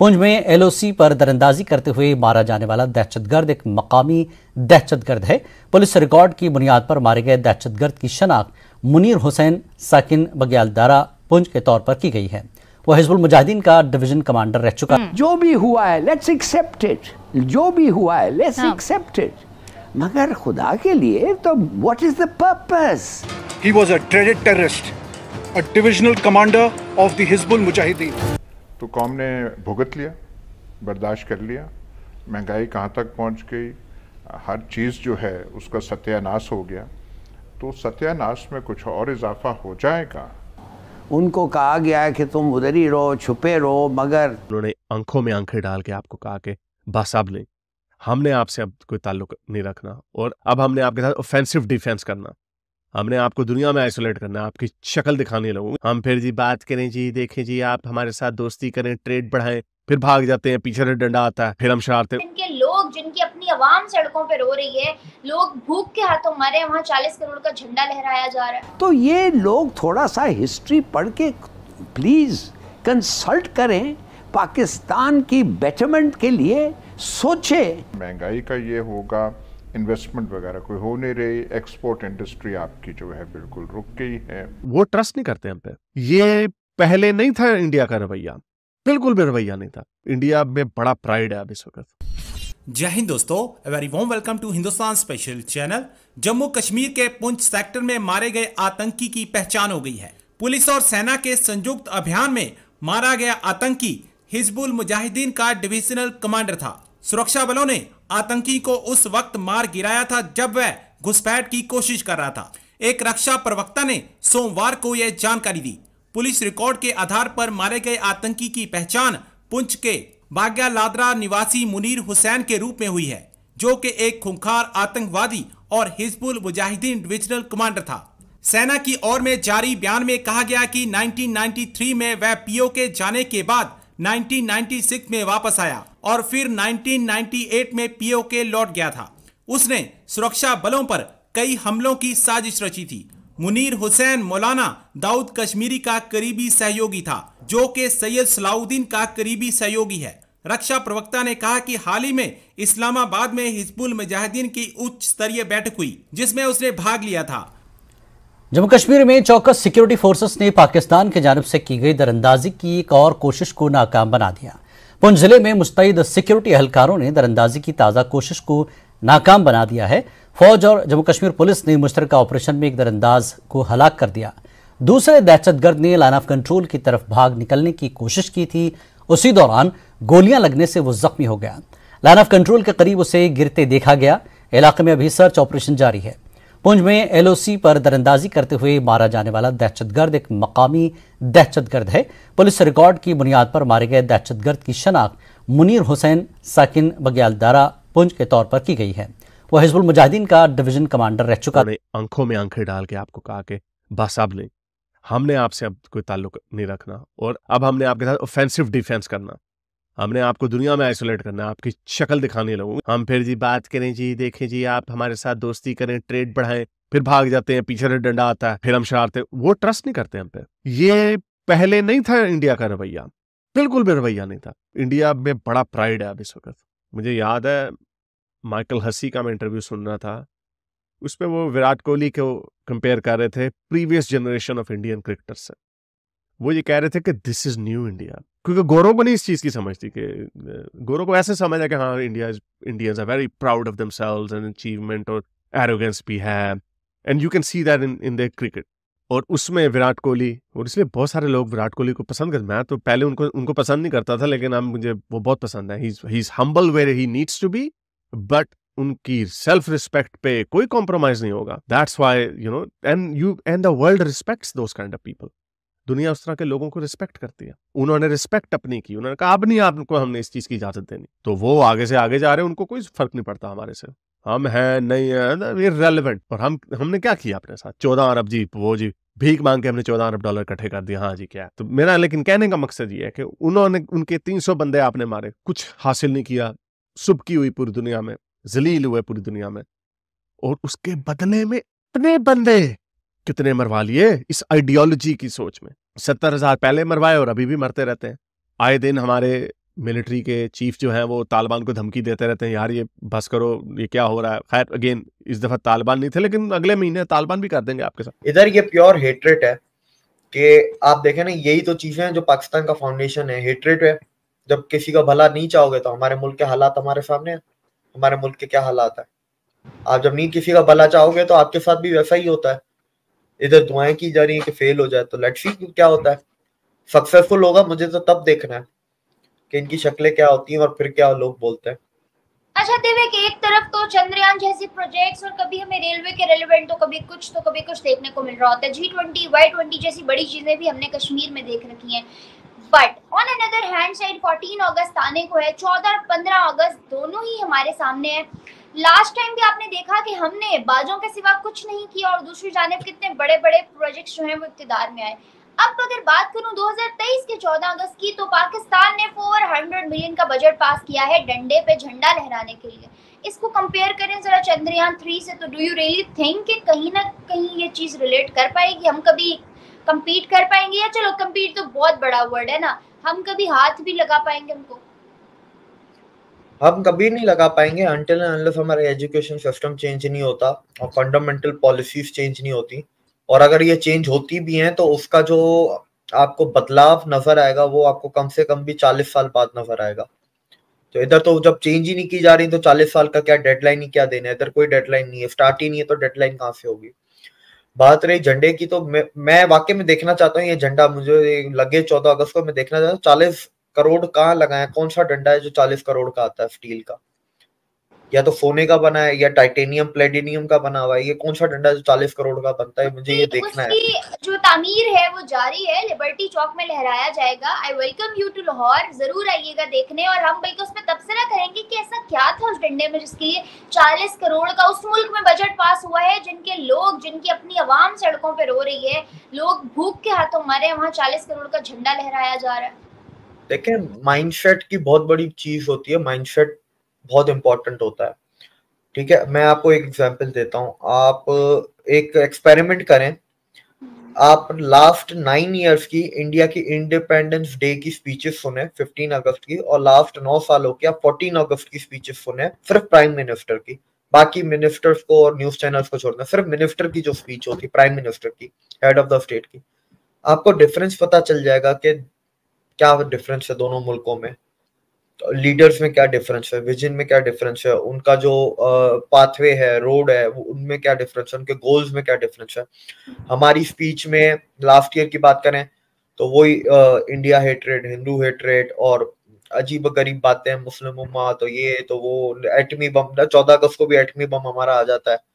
पुंज में एलओसी पर दरअंदाजी करते हुए मारा जाने वाला दहशतगर्द एक मकामी दहशतगर्द है पुलिस रिकॉर्ड की बुनियाद पर मारे गए दहशतगर्द की शनाख्त मुनीर हुसैन साकिन बग्यालदारा पुंज के तौर पर की गई है वो हिजबुल मुजाहिदीन का डिवीजन कमांडर रह चुका जो भी हुआ है लेट्स एक्सेप्ट इट जो भी हुआ है लेट्स एक्सेप्ट इट मगर खुदा के लिए तो what is the purpose he was a dreaded terrorist a divisional commander of the Hizbul Mujahideen तो कौम ने भुगत लिया बर्दाश्त कर लिया महंगाई कहाँ तक पहुँच गई हर चीज़ जो है उसका सत्यानाश हो गया तो सत्यानाश में कुछ और इजाफा हो जाएगा उनको कहा गया है कि तुम उधर ही रहो छुपे रहो मगर उन्होंने आंखों में आंखें डाल के आपको कहा कि अब नहीं हमने आपसे अब कोई ताल्लुक नहीं रखना और अब हमने आपके साथ ऑफेंसिव डिफेंस करना हमने आपको दुनिया में आइसोलेट करना आपकी शक्ल दिखाने है हम फिर जी बात करें जी देखें जी आप हमारे साथ दोस्ती करें ट्रेड बढ़ाएं फिर भाग जाते हैं पीछे से डंडा आता है फिर हम शरारते इनके लोग जिनकी अपनी आवाम सड़कों पर रो रही है लोग भूख के हाथों मारे वहाँ चालीस करोड़ का झंडा लहराया जा रहा है तो ये लोग थोड़ा सा हिस्ट्री पढ़ के प्लीज कंसल्ट करें पाकिस्तान की बेटरमेंट के लिए सोचे महंगाई का ये होगा इन्वेस्टमेंट वगैरह कोई हो नहीं रही एक्सपोर्ट इंडस्ट्री आपकी जो है बिल्कुल रुक गई है वो ट्रस्ट नहीं करते हम पे ये पहले नहीं था इंडिया का रवैया बिल्कुल भी रवैया नहीं था इंडिया में बड़ा प्राइड है अब इस वक्त जय हिंद दोस्तों very warm welcome to Hindustan special channel Jammu Kashmir के पुंछ सेक्टर में मारे गए आतंकी की पहचान हो गई है पुलिस और सेना के संयुक्त अभियान में मारा गया आतंकी हिजबुल मुजाहिदीन का डिविजनल कमांडर था सुरक्षा बलों ने आतंकी को उस वक्त मार गिराया था जब वह घुसपैठ की कोशिश कर रहा था एक रक्षा प्रवक्ता ने सोमवार को यह जानकारी दी पुलिस रिकॉर्ड के आधार पर मारे गए आतंकी की पहचान पुंछ के बाग्या लादरा निवासी मुनीर हुसैन के रूप में हुई है जो कि एक खुंखार आतंकवादी और हिजबुल मुजाहिदीन डिविजनल कमांडर था सेना की ओर में जारी बयान में कहा गया कि 1993 में वह पीओ के जाने के बाद 1996 में वापस आया और फिर 1998 में पीओके लौट गया था उसने सुरक्षा बलों पर कई हमलों की साजिश रची थी मुनीर हुसैन मौलाना दाऊद कश्मीरी का करीबी सहयोगी था जो के सैयद सलाउद्दीन का करीबी सहयोगी है रक्षा प्रवक्ता ने कहा कि हाल ही में इस्लामाबाद में हिजबुल मुजाहिदीन की उच्च स्तरीय बैठक हुई जिसमें उसने भाग लिया था जम्मू कश्मीर में चौकस सिक्योरिटी फोर्सेस ने पाकिस्तान की जानब से की गई दरअंदाजी की एक और कोशिश को नाकाम बना दिया पुंछ जिले में मुस्तैद सिक्योरिटी अहलकारों ने दरअंदाजी की ताज़ा कोशिश को नाकाम बना दिया है फौज और जम्मू कश्मीर पुलिस ने मुश्तर ऑपरेशन में एक दरअंदाज को हलाक कर दिया दूसरे दहशत गर्द ने लाइन ऑफ कंट्रोल की तरफ भाग निकलने की कोशिश की थी उसी दौरान गोलियां लगने से वो जख्मी हो गया लाइन ऑफ कंट्रोल के करीब उसे गिरते देखा गया इलाके में अभी सर्च ऑपरेशन जारी है पुंज में एलओसी पर दरअंदाजी करते हुए मारा जाने वाला दहशतगर्द एक मकामी दहशतगर्द है पुलिस रिकॉर्ड की बुनियाद पर मारे गए दहशतगर्द की शनाख्त मुनीर हुसैन साकिन बग्यालदारा पुंज के तौर पर की गई है वह हिजबुल मुजाहिदीन का डिवीजन कमांडर रह चुका है आंखों में आंखें डाल के आपको कहा कि बस अब नहीं हमने आपसे अब कोई ताल्लुक नहीं रखना और अब हमने आपके साथ ऑफेंसिव डिफेंस करना हमने आपको दुनिया में आइसोलेट करना है आपकी शक्ल दिखाने लगो हम फिर जी बात करें जी देखें जी आप हमारे साथ दोस्ती करें ट्रेड बढ़ाएं फिर भाग जाते हैं पीछे डंडा आता है फिर हम शरारते वो ट्रस्ट नहीं करते हम पे ये पहले नहीं था इंडिया का रवैया बिल्कुल भी रवैया नहीं था इंडिया में बड़ा प्राइड है अब इस वक्त मुझे याद है माइकल हसी का मैं इंटरव्यू सुन रहा था उस पर वो विराट कोहली को कंपेयर कर रहे थे previous generation of Indian cricketers से वो ये कह रहे थे कि दिस इज न्यू इंडिया क्योंकि गौरव को नहीं इस चीज़ की समझ थी कि गौरव को ऐसे समझ है कि हाँ India Indians are very proud of themselves and achievement और एरोगेंस भी है and you can see that in in the cricket और उसमें विराट कोहली और इसलिए बहुत सारे लोग विराट कोहली को पसंद करते मैं तो पहले उनको उनको पसंद नहीं करता था लेकिन अब मुझे वो बहुत पसंद है he is humble where he needs to be but उनकी सेल्फ रिस्पेक्ट पे कोई कॉम्प्रोमाइज नहीं होगा that's why you know and you and the world respects those kind of people दुनिया उस तरह के लोगों को रिस्पेक्ट करती है उन्होंने रिस्पेक्ट अपनी की उन्होंने कहा अब नहीं आपको हमने इस चीज की इजाजत देनी तो वो आगे से आगे जा रहे हैं उनको कोई फर्क नहीं पड़ता हमारे से हम हैं नहीं है रेलिवेंट और हम हमने क्या किया अपने साथ चौदह अरब जी वो जी भीख मांग के हमने चौदह अरब डॉलर इकट्ठे कर दिया हाँ जी क्या तो मेरा लेकिन कहने का मकसद ये है कि उन्होंने उनके तीन सौ बंदे आपने मारे कुछ हासिल नहीं किया सुबकी हुई पूरी दुनिया में जलील हुए पूरी दुनिया में और उसके बदले में इतने बंदे कितने मरवा लिए इस आइडियोलॉजी की सोच में सत्तर हजार पहले मरवाए और अभी भी मरते रहते हैं आए दिन हमारे मिलिट्री के चीफ जो हैं वो तालिबान को धमकी देते रहते हैं यार ये बस करो ये क्या हो रहा है खैर अगेन इस दफा तालिबान नहीं थे लेकिन अगले महीने तालिबान भी कर देंगे आपके साथ इधर ये प्योर हेटरेट है कि आप देखें ना यही तो चीजें हैं जो पाकिस्तान का फाउंडेशन है हेटरेट है जब किसी का भला नहीं चाहोगे तो हमारे मुल्क के हालात हमारे सामने है हमारे मुल्क के क्या हालात है आप जब नहीं किसी का भला चाहोगे तो आपके साथ भी वैसा ही होता है इधर दुआएं की जा रही है कि फेल हो जाए तो लेट्स सी क्या होता है सक्सेसफुल होगा मुझे तो तब देखना है कि इनकी शक्लें क्या होती हैं और फिर क्या लोग बोलते हैं अच्छा दिव्य एक तरफ तो चंद्रयान जैसे प्रोजेक्ट्स और कभी हमें रेलवे के रेलिवेंट तो कभी कुछ तो कभी कुछ देखने को मिल रहा होता है जी ट्वेंटी वाई ट्वेंटी जैसी बड़ी चीजें भी हमने कश्मीर में देख रखी हैं but on another hand side 14 अगस्त आने को है 14 और 15 अगस्त दोनों ही हमारे सामने है लास्ट टाइम भी आपने देखा कि हमने बाजों के सिवा कुछ नहीं किया और दूसरी जानब कितने बड़े बड़े प्रोजेक्ट जो है वो इकतदार में आए अब अगर बात करूं 2023 के 14 अगस्त की तो पाकिस्तान ने 400 मिलियन का बजट पास किया है डंडे पे झंडा लहराने के लिए इसको कंपेयर करें जरा चंद्रयान थ्री से तो डू यू रियली थिंक कि कहीं ना कहीं ये चीज़ रिलेट कर पाएगी हम कभी कम्पीट कर पाएंगे या चलो कम्पीट तो बहुत बड़ा वर्ड है ना हम कभी हाथ भी लगा पाएंगे हमको हम कभी नहीं लगा पाएंगे अनटिल अनलेस हमारा एजुकेशन सिस्टम चेंज नहीं होता और फंडामेंटल पॉलिसीज चेंज नहीं होती और अगर ये चेंज होती भी हैं तो उसका जो आपको बदलाव नजर आएगा वो आपको कम से कम भी चालीस साल बाद नजर आएगा तो इधर तो जब चेंज ही नहीं की जा रही तो चालीस साल का क्या डेडलाइन ही क्या देना है इधर कोई डेडलाइन नहीं है स्टार्ट ही नहीं है तो डेडलाइन कहाँ से होगी बात रही झंडे की तो मैं, मैं वाकई में देखना चाहता हूँ ये झंडा मुझे लगे चौदह अगस्त को मैं देखना चाहता हूँ चालीस करोड़ कहाँ लगाए कौन सा डंडा है जो चालीस करोड़ का आता है स्टील का या तो सोने का बना है या टाइटेनियम प्लेटिनियम का बना हुआ है ये कौन सा डंडा जो चालीस करोड़ का बनता है तो मुझे ये देखना है जो तामीर है वो जारी है लिबर्टी चौक में लहराया जाएगा I welcome you to Lahore जरूर आइएगा देखने और हम बल्कि उसमें तबसरा करेंगे कि ऐसा क्या था उस डंडे में जिसके लिए चालीस करोड़ का उस मुल्क में बजट पास हुआ है जिनके लोग जिनकी अपनी आवाम सड़कों पर रो रही है लोग भूख के हाथों मरे वहाँ चालीस करोड़ का झंडा लहराया जा रहा है देखें माइंडसेट की बहुत बड़ी चीज होती है माइंडसेट बहुत इंपॉर्टेंट होता है ठीक है मैं आपको एक एग्जांपल देता हूं आप एक एक्सपेरिमेंट करें आप लास्ट नाइन इयर्स की इंडिया की इंडिपेंडेंस डे की स्पीचेस सुने 15 अगस्त की और लास्ट नौ सालों की आप फोर्टीन अगस्त की स्पीचेस सुने सिर्फ प्राइम मिनिस्टर की बाकी मिनिस्टर्स को और न्यूज चैनल्स को छोड़ना सिर्फ मिनिस्टर की जो स्पीच होती प्राइम मिनिस्टर की हेड ऑफ द स्टेट की आपको डिफरेंस पता चल जाएगा कि क्या डिफरेंस है दोनों मुल्कों में लीडर्स तो में क्या डिफरेंस है विजन में क्या डिफरेंस है उनका जो पाथवे है रोड है उनमें क्या डिफरेंस है उनके गोल्स में क्या डिफरेंस है हमारी स्पीच में लास्ट ईयर की बात करें तो वही इंडिया हेटरेट हिंदू हेटरेट और अजीब गरीब बातें मुस्लिम उम्मा तो ये तो वो एटमी बम चौदह अगस्त को भी एटमी बम हमारा आ जाता है